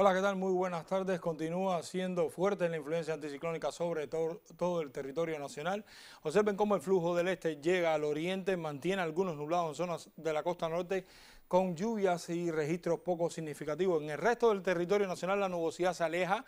Hola, ¿qué tal? Muy buenas tardes. Continúa siendo fuerte la influencia anticiclónica sobre todo el territorio nacional. Observen cómo el flujo del este llega al oriente, mantiene algunos nublados en zonas de la costa norte con lluvias y registros poco significativos. En el resto del territorio nacional la nubosidad se aleja,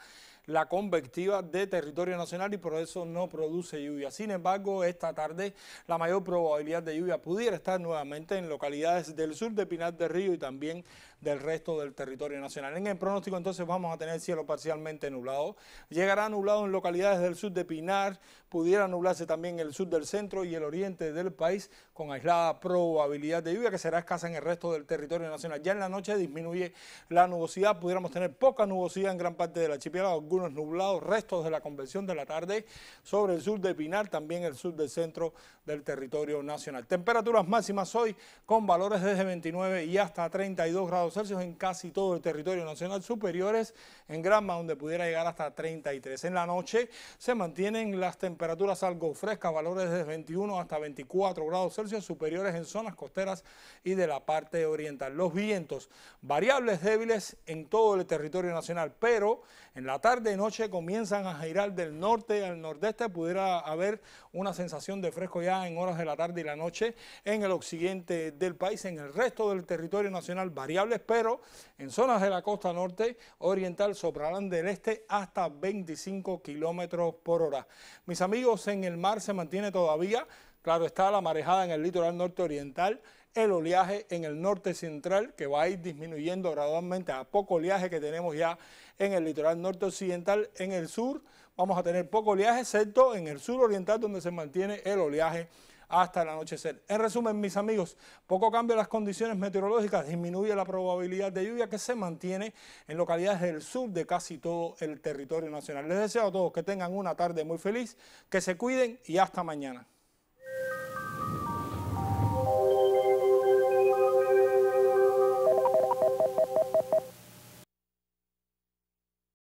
la convectiva de territorio nacional y por eso no produce lluvia. Sin embargo, esta tarde la mayor probabilidad de lluvia pudiera estar nuevamente en localidades del sur de Pinar del Río y también del resto del territorio nacional. En el pronóstico entonces vamos a tener cielo parcialmente nublado. Llegará nublado en localidades del sur de Pinar, pudiera nublarse también el sur del centro y el oriente del país con aislada probabilidad de lluvia que será escasa en el resto del territorio nacional. Ya en la noche disminuye la nubosidad, pudiéramos tener poca nubosidad en gran parte de la Chipiela, los nublados, restos de la convención de la tarde sobre el sur de Pinar, también el sur del centro del territorio nacional. Temperaturas máximas hoy con valores desde 29 y hasta 32 grados Celsius en casi todo el territorio nacional, superiores en Granma donde pudiera llegar hasta 33. En la noche se mantienen las temperaturas algo frescas, valores desde 21 hasta 24 grados Celsius, superiores en zonas costeras y de la parte oriental. Los vientos variables débiles en todo el territorio nacional, pero en la tarde de noche comienzan a girar del norte al nordeste. Pudiera haber una sensación de fresco ya en horas de la tarde y la noche en el occidente del país, en el resto del territorio nacional variables, pero en zonas de la costa norte oriental soplarán del este hasta 25 kilómetros por hora. Mis amigos, en el mar se mantiene todavía, claro está, la marejada en el litoral norte oriental el oleaje en el norte central, que va a ir disminuyendo gradualmente a poco oleaje que tenemos ya en el litoral norte occidental, en el sur vamos a tener poco oleaje, excepto en el sur oriental donde se mantiene el oleaje hasta el anochecer. En resumen, mis amigos, poco cambio las condiciones meteorológicas, disminuye la probabilidad de lluvia que se mantiene en localidades del sur de casi todo el territorio nacional. Les deseo a todos que tengan una tarde muy feliz, que se cuiden y hasta mañana.